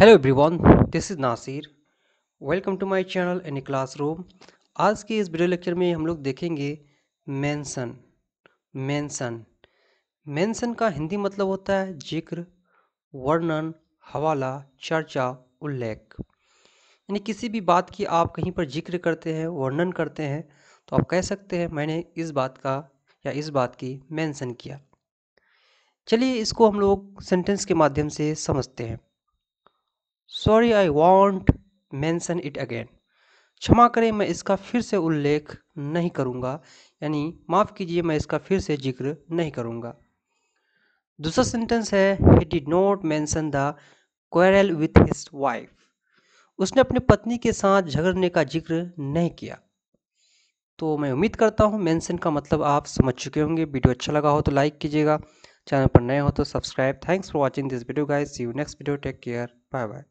hello everyone this is Nasir welcome to my channel any classroom आज के इस video lecture में हम लोग देखेंगे मेंशन मेंशन मेंशन का हिंदी मतलब होता है जिक्र वर्णन हवाला चर्चा उल्लेख यानी किसी भी बात की आप कहीं पर जिक्र करते हैं वर्णन करते हैं तो आप कह सकते हैं मैंने इस बात का या इस बात की मैंसन किया चलिए इसको हम लोग सेंटेंस के माध्यम से समझते हैं sorry I won't mention it again क्षमा करें मैं इसका फिर से उल्लेख नहीं करूँगा यानी माफ़ कीजिए मैं इसका फिर से जिक्र नहीं करूँगा दूसरा सेंटेंस है he did not mention the quarrel with his wife उसने अपनी पत्नी के साथ झगड़ने का जिक्र नहीं किया तो मैं उम्मीद करता हूँ मेंशन का मतलब आप समझ चुके होंगे वीडियो अच्छा लगा हो तो लाइक कीजिएगा चैनल पर नए हो तो subscribe thanks for watching this video guys see you next video take care bye bye